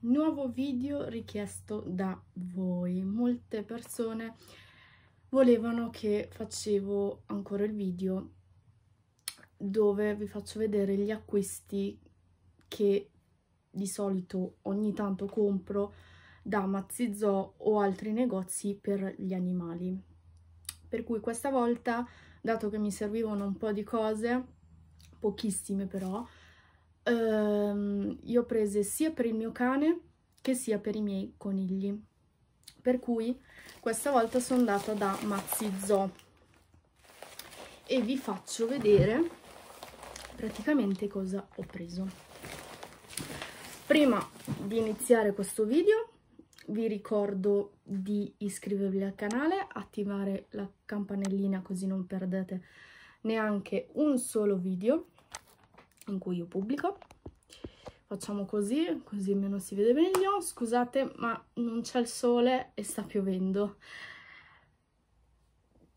nuovo video richiesto da voi. Molte persone volevano che facevo ancora il video dove vi faccio vedere gli acquisti che di solito ogni tanto compro da Mazzi Zoo o altri negozi per gli animali. Per cui questa volta, dato che mi servivano un po' di cose, pochissime però, ehm, io ho prese sia per il mio cane che sia per i miei conigli. Per cui questa volta sono andata da Mazzizzo e vi faccio vedere praticamente cosa ho preso. Prima di iniziare questo video vi ricordo di iscrivervi al canale, attivare la campanellina così non perdete neanche un solo video in cui io pubblico. Facciamo così, così almeno si vede meglio. Scusate, ma non c'è il sole e sta piovendo.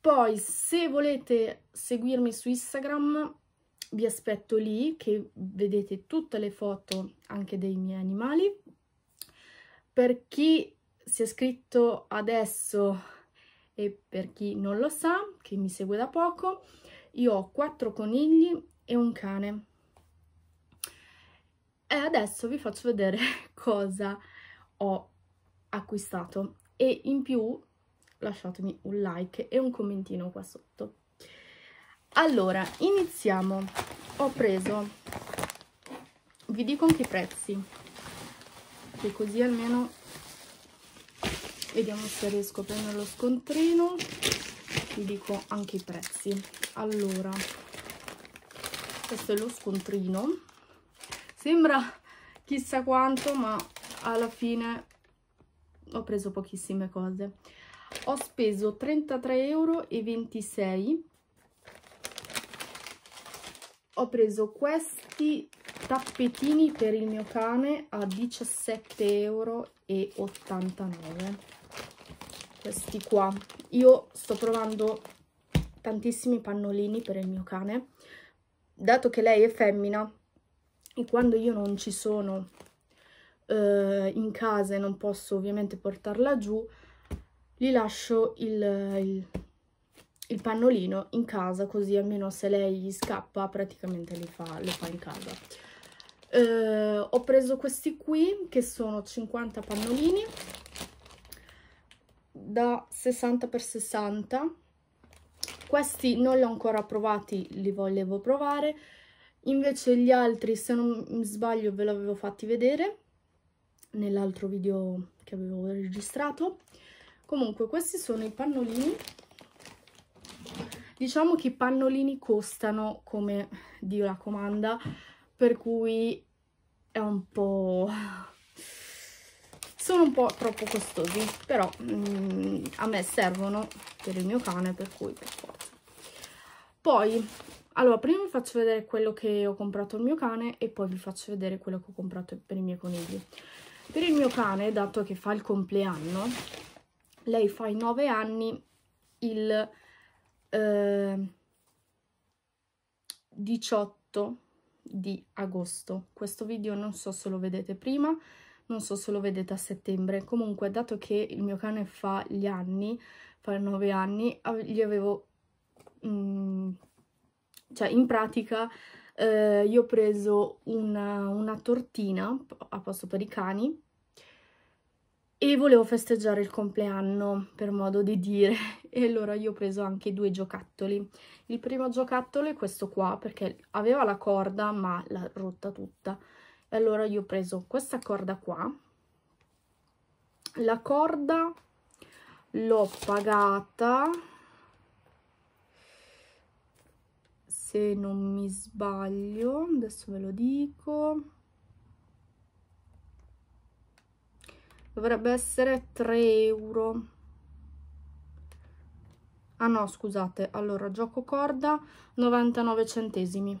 Poi, se volete seguirmi su Instagram, vi aspetto lì che vedete tutte le foto anche dei miei animali. Per chi si è iscritto adesso e per chi non lo sa, che mi segue da poco, io ho quattro conigli e un cane. E adesso vi faccio vedere cosa ho acquistato e in più lasciatemi un like e un commentino qua sotto. Allora, iniziamo. Ho preso, vi dico anche i prezzi, che così almeno vediamo se riesco a prendere lo scontrino. Vi dico anche i prezzi. Allora, questo è lo scontrino Sembra chissà quanto, ma alla fine ho preso pochissime cose. Ho speso 33,26 euro. Ho preso questi tappetini per il mio cane a 17,89 euro. Questi qua. Io sto provando tantissimi pannolini per il mio cane. Dato che lei è femmina, e quando io non ci sono eh, in casa e non posso ovviamente portarla giù, gli lascio il, il, il, pannolino in casa così almeno se lei gli scappa praticamente li fa, le fa in casa. Eh, ho preso questi qui che sono 50 pannolini da 60 x 60 questi non li ho ancora provati li volevo provare invece gli altri se non sbaglio ve l'avevo fatti vedere nell'altro video che avevo registrato comunque questi sono i pannolini diciamo che i pannolini costano come Dio la comanda per cui è un po' sono un po' troppo costosi però mm, a me servono per il mio cane per cui per forza poi allora, prima vi faccio vedere quello che ho comprato al mio cane e poi vi faccio vedere quello che ho comprato per i miei conigli. Per il mio cane, dato che fa il compleanno, lei fa i 9 anni il eh, 18 di agosto. Questo video non so se lo vedete prima, non so se lo vedete a settembre. Comunque, dato che il mio cane fa gli anni, fa 9 anni, gli avevo... Mh, mm, cioè, in pratica, eh, io ho preso una, una tortina a posto per i cani e volevo festeggiare il compleanno, per modo di dire, e allora io ho preso anche due giocattoli. Il primo giocattolo è questo qua, perché aveva la corda ma l'ha rotta tutta. E allora io ho preso questa corda qua. La corda l'ho pagata se non mi sbaglio, adesso ve lo dico, dovrebbe essere 3 euro. Ah no, scusate, allora gioco corda 99 centesimi.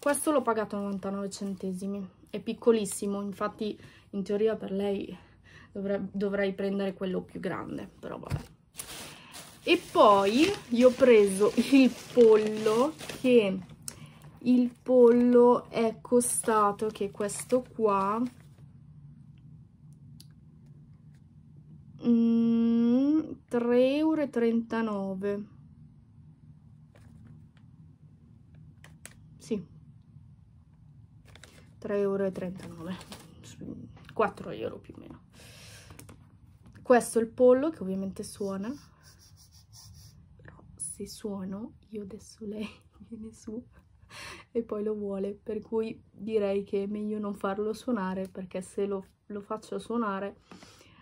Questo l'ho pagato 99 centesimi, è piccolissimo, infatti in teoria per lei dovrei, prendere quello più grande, però vabbè e poi io ho preso il pollo che il pollo è costato che questo qua mm, 3,39 euro sì 3,39 euro 4 euro più o meno questo è il pollo che ovviamente suona se suono io adesso lei viene su e poi lo vuole per cui direi che è meglio non farlo suonare perché se lo, lo faccio suonare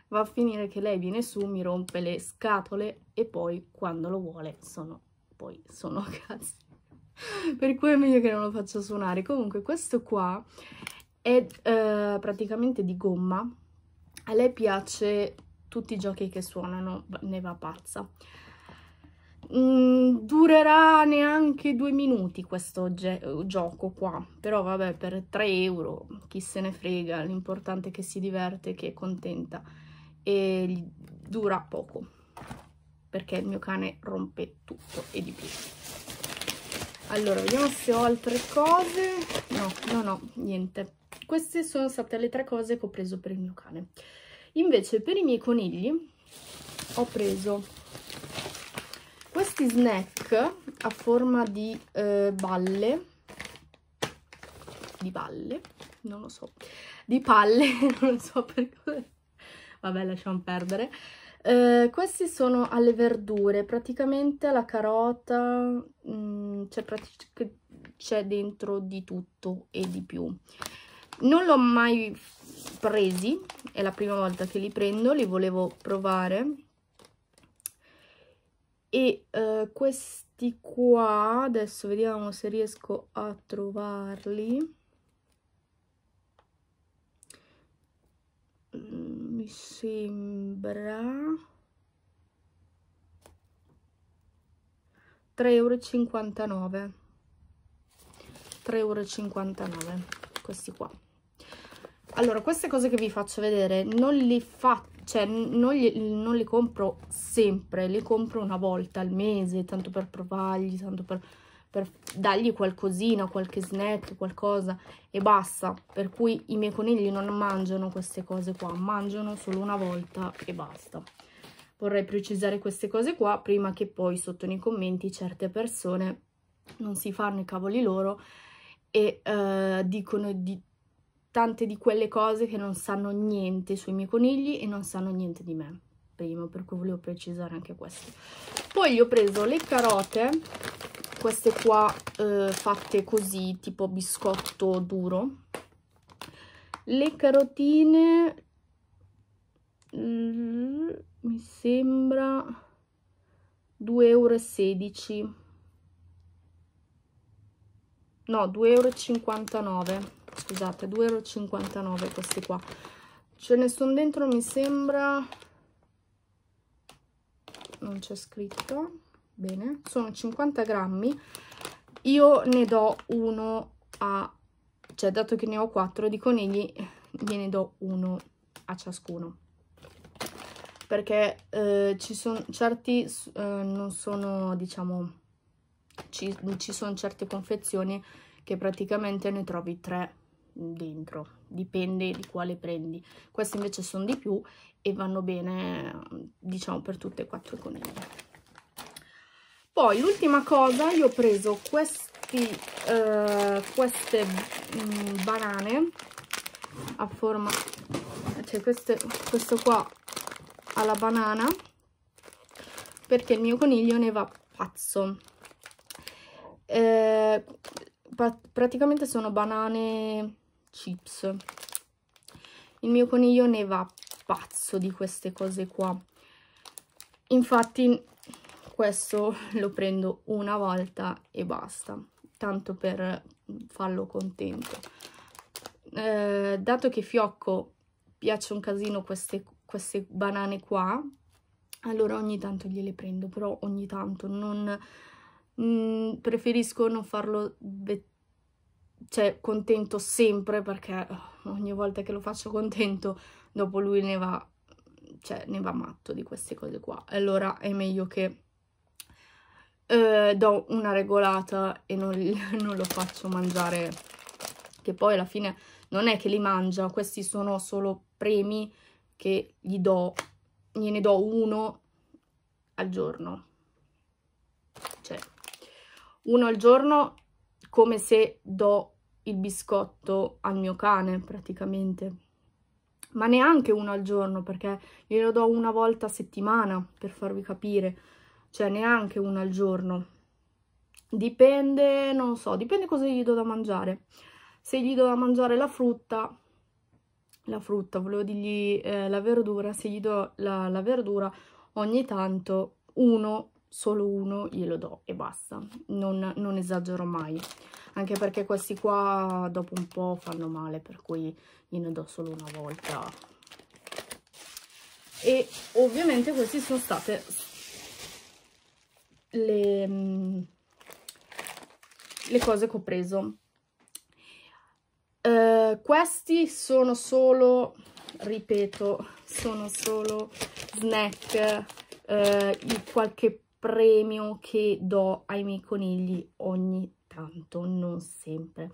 va a finire che lei viene su mi rompe le scatole e poi quando lo vuole sono poi sono cazzi per cui è meglio che non lo faccia suonare comunque questo qua è eh, praticamente di gomma a lei piace tutti i giochi che suonano ne va pazza mh, mm, durerà neanche due minuti questo gioco qua, però vabbè per 3 euro chi se ne frega, l'importante è che si diverte, che è contenta e dura poco perché il mio cane rompe tutto e di più. Allora, vediamo se ho altre cose. No, no, no, niente. Queste sono state le tre cose che ho preso per il mio cane. Invece per i miei conigli ho preso questi snack a forma di eh, balle di balle non lo so di palle non so perché vabbè lasciamo perdere eh, questi sono alle verdure praticamente alla carota mm, c'è dentro di tutto e di più non l'ho mai presi è la prima volta che li prendo li volevo provare e eh, questi qua adesso vediamo se riesco a trovarli mm, mi sembra 3,59 euro 3,59 euro questi qua allora queste cose che vi faccio vedere non li faccio cioè non, gli, non li compro sempre, le compro una volta al mese, tanto per provargli, tanto per, per dargli qualcosina, qualche snack, qualcosa e basta. Per cui i miei conigli non mangiano queste cose qua, mangiano solo una volta e basta. Vorrei precisare queste cose qua prima che poi sotto nei commenti certe persone non si fanno i cavoli loro e uh, dicono di tante di quelle cose che non sanno niente sui miei conigli e non sanno niente di me prima, per cui volevo precisare anche questo. Poi gli ho preso le carote, queste qua eh, fatte così, tipo biscotto duro. Le carotine, mm, mi sembra 2,16 euro. No, 2,59 euro scusate 2,59 euro questi qua ce ne sono dentro mi sembra non c'è scritto bene sono 50 grammi io ne do uno a cioè dato che ne ho 4 di conigli gliene do uno a ciascuno perché eh, ci sono certi eh, non sono diciamo ci, ci sono certe confezioni che praticamente ne trovi tre dentro dipende di quale prendi queste invece sono di più e vanno bene diciamo per tutte e quattro coniglie poi l'ultima cosa io ho preso questi, eh, queste mh, mm, banane a forma cioè queste, questo qua alla banana perché il mio coniglio ne va pazzo eh, praticamente sono banane chips il mio coniglio ne va pazzo di queste cose qua infatti questo lo prendo una volta e basta tanto per farlo contento eh, dato che Fiocco piace un casino queste, queste banane qua allora ogni tanto gliele prendo però ogni tanto non mh, mm, preferisco non farlo cioè, contento sempre perché oh, ogni volta che lo faccio contento, dopo lui ne va, cioè, ne va matto di queste cose qua. Allora è meglio che eh, do una regolata e non, non lo faccio mangiare, che poi alla fine non è che li mangia, questi sono solo premi che gli do, gliene do uno al giorno. Cioè, uno al giorno come se do il biscotto al mio cane praticamente, ma neanche uno al giorno perché glielo do una volta a settimana per farvi capire, cioè neanche uno al giorno. Dipende, non so, dipende cosa gli do da mangiare. Se gli do da mangiare la frutta, la frutta, volevo dirgli eh, la verdura, se gli do la, la verdura ogni tanto uno, solo uno glielo do e basta, non, non esagero mai anche perché questi qua dopo un po' fanno male, per cui io ne do solo una volta. E ovviamente queste sono state le, mm, le cose che ho preso. Uh, questi sono solo, ripeto, sono solo snack, uh, qualche premio che do ai miei conigli ogni tanto, non sempre.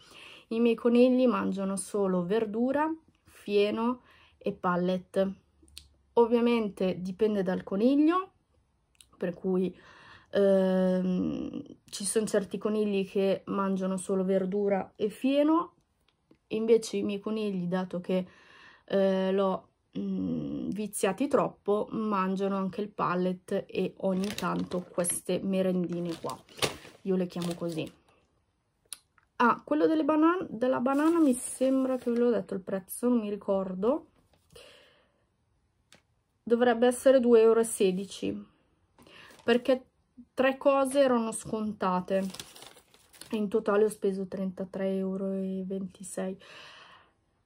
I miei conigli mangiano solo verdura, fieno e pallet. Ovviamente dipende dal coniglio, per cui ehm, ci sono certi conigli che mangiano solo verdura e fieno, invece i miei conigli, dato che eh, l'ho mm, viziati troppo mangiano anche il pallet e ogni tanto queste merendine qua io le chiamo così ah quello delle banane della banana mi sembra che ve l'ho detto il prezzo non mi ricordo dovrebbe essere 2,16 euro perché tre cose erano scontate in totale ho speso 33,26 euro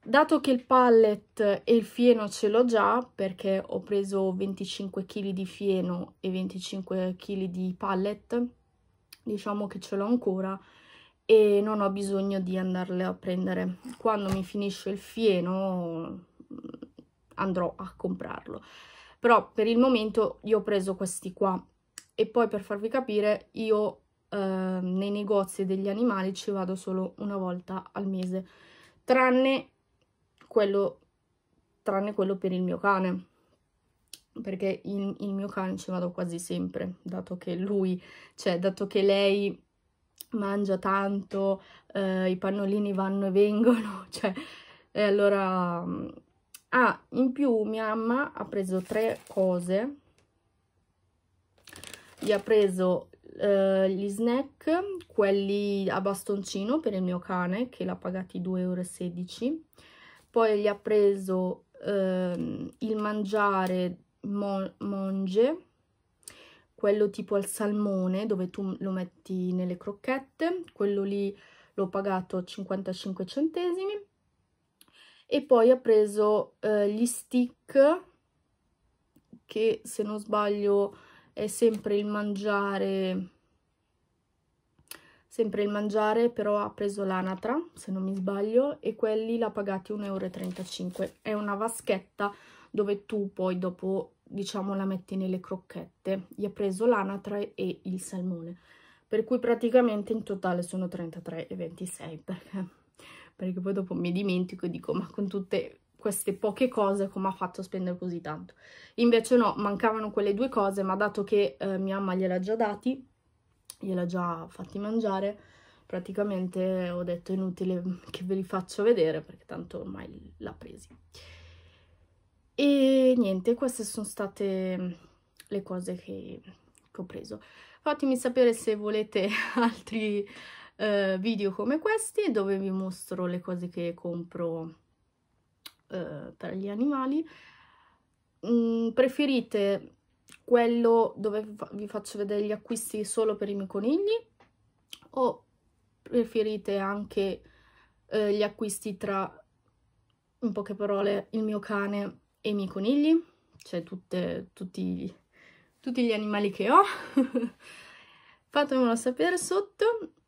dato che il pallet e il fieno ce l'ho già perché ho preso 25 kg di fieno e 25 kg di pallet diciamo che ce l'ho ancora e non ho bisogno di andarle a prendere. Quando mi finisce il fieno mm, andrò a comprarlo. Però per il momento io ho preso questi qua e poi per farvi capire io eh, nei negozi degli animali ci vado solo una volta al mese, tranne quello, tranne quello per il mio cane perché il, il mio cane ci vado quasi sempre, dato che lui, cioè dato che lei mangia tanto, eh, i pannolini vanno e vengono, cioè, e allora... Mm, ah, in più mia mamma ha preso tre cose, gli ha preso eh, gli snack, quelli a bastoncino per il mio cane, che l'ha pagati 2,16 euro, poi gli ha preso eh, il mangiare mon monge, quello tipo al salmone dove tu lo metti nelle crocchette, quello lì l'ho pagato 55 centesimi e poi ho preso eh, gli stick che se non sbaglio è sempre il mangiare sempre il mangiare però ha preso l'anatra se non mi sbaglio e quelli l'ha pagati 1,35 euro è una vaschetta dove tu poi dopo diciamo la metti nelle crocchette. Gli ha preso l'anatra e il salmone, per cui praticamente in totale sono 33,26 perché, perché poi dopo mi dimentico e dico ma con tutte queste poche cose come ha fatto a spendere così tanto. Invece no, mancavano quelle due cose ma dato che eh, mia mamma gliel'ha già dati, gliel'ha già fatti mangiare, praticamente ho detto è inutile che ve li faccio vedere perché tanto ormai l'ha presi. E niente, queste sono state mm, le cose che, che ho preso. Fatemi sapere se volete altri eh, video come questi, dove vi mostro le cose che compro eh, per gli animali. Mm, preferite quello dove vi faccio vedere gli acquisti solo per i miei conigli o preferite anche eh, gli acquisti tra, in poche parole, il mio cane e i miei conigli, cioè tutte, tutti, tutti, gli animali che ho. Fatemelo sapere sotto.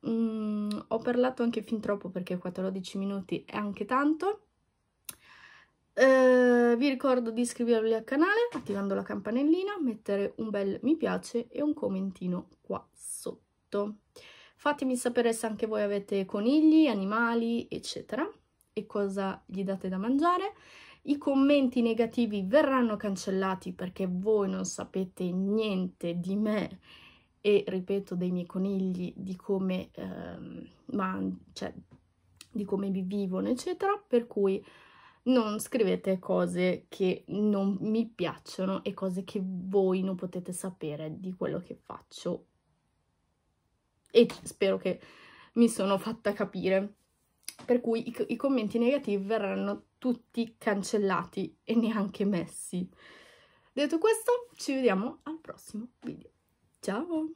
Mm, ho parlato anche fin troppo perché 14 minuti è anche tanto. Eh, vi ricordo di iscrivervi al canale attivando la campanellina, mettere un bel mi piace e un commentino qua sotto. Fatemi sapere se anche voi avete conigli, animali, eccetera, e cosa gli date da mangiare i commenti negativi verranno cancellati perché voi non sapete niente di me e ripeto dei miei conigli di come, ehm, ma, cioè, di come vi vivono eccetera per cui non scrivete cose che non mi piacciono e cose che voi non potete sapere di quello che faccio e spero che mi sono fatta capire per cui i, i commenti negativi verranno tutti cancellati e neanche messi. Detto questo, ci vediamo al prossimo video. Ciao!